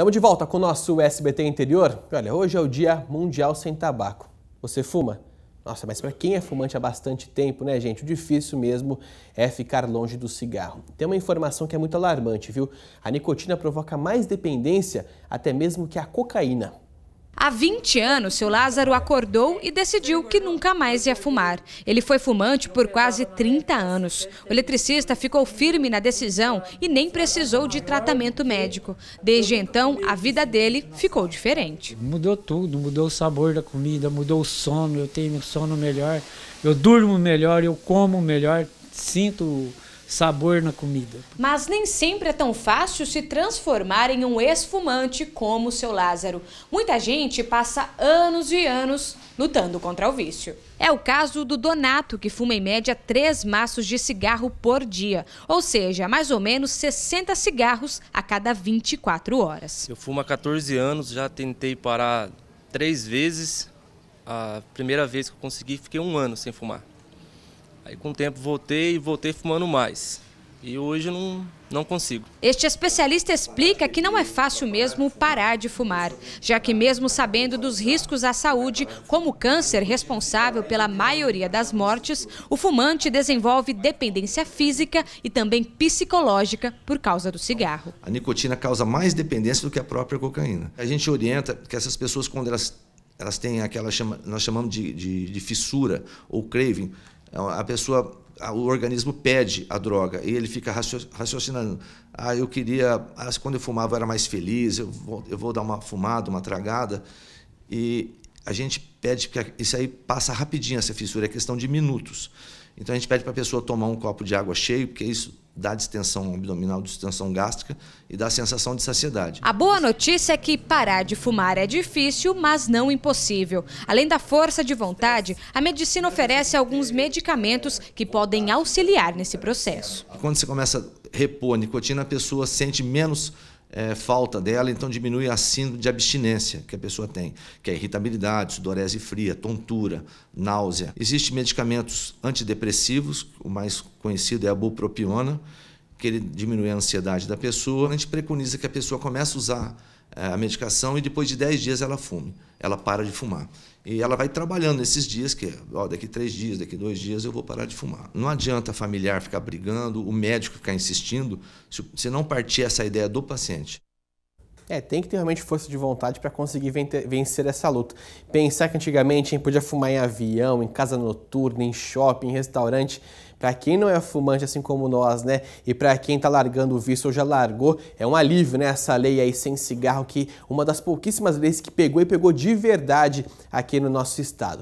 Estamos de volta com o nosso SBT interior. Olha, hoje é o Dia Mundial Sem Tabaco. Você fuma? Nossa, mas para quem é fumante há bastante tempo, né, gente? O difícil mesmo é ficar longe do cigarro. Tem uma informação que é muito alarmante, viu? A nicotina provoca mais dependência até mesmo que a cocaína. Há 20 anos, seu Lázaro acordou e decidiu que nunca mais ia fumar. Ele foi fumante por quase 30 anos. O eletricista ficou firme na decisão e nem precisou de tratamento médico. Desde então, a vida dele ficou diferente. Mudou tudo, mudou o sabor da comida, mudou o sono, eu tenho sono melhor, eu durmo melhor, eu como melhor, sinto sabor na comida. Mas nem sempre é tão fácil se transformar em um esfumante como o seu Lázaro. Muita gente passa anos e anos lutando contra o vício. É o caso do Donato, que fuma em média três maços de cigarro por dia, ou seja, mais ou menos 60 cigarros a cada 24 horas. Eu fumo há 14 anos, já tentei parar três vezes. A primeira vez que eu consegui, fiquei um ano sem fumar. Aí com o tempo voltei e voltei fumando mais. E hoje não, não consigo. Este especialista explica que não é fácil mesmo parar de fumar, já que mesmo sabendo dos riscos à saúde, como o câncer responsável pela maioria das mortes, o fumante desenvolve dependência física e também psicológica por causa do cigarro. A nicotina causa mais dependência do que a própria cocaína. A gente orienta que essas pessoas, quando elas elas têm aquela nós chamamos de, de, de fissura ou craving, é a pessoa, o organismo pede a droga e ele fica raciocinando. Ah, eu queria, ah, quando eu fumava eu era mais feliz, eu vou, eu vou dar uma fumada, uma tragada. E a gente pede, porque isso aí passa rapidinho, essa fissura, é questão de minutos. Então a gente pede para a pessoa tomar um copo de água cheio, porque isso da distensão abdominal, distensão gástrica e da sensação de saciedade. A boa notícia é que parar de fumar é difícil, mas não impossível. Além da força de vontade, a medicina oferece alguns medicamentos que podem auxiliar nesse processo. Quando você começa a repor a nicotina, a pessoa sente menos é, falta dela, então diminui a síndrome de abstinência que a pessoa tem, que é irritabilidade, sudorese fria, tontura, náusea. Existem medicamentos antidepressivos, o mais conhecido é a bupropiona, que ele diminui a ansiedade da pessoa, a gente preconiza que a pessoa comece a usar eh, a medicação e depois de 10 dias ela fume, ela para de fumar. E ela vai trabalhando nesses dias, que é, ó, daqui três dias, daqui dois dias eu vou parar de fumar. Não adianta a familiar ficar brigando, o médico ficar insistindo, se não partir essa ideia do paciente. É, tem que ter realmente força de vontade para conseguir vencer essa luta. Pensar que antigamente a gente podia fumar em avião, em casa noturna, em shopping, em restaurante. Para quem não é fumante assim como nós, né? E para quem está largando o vício ou já largou, é um alívio, né? Essa lei aí sem cigarro que uma das pouquíssimas leis que pegou e pegou de verdade aqui no nosso estado.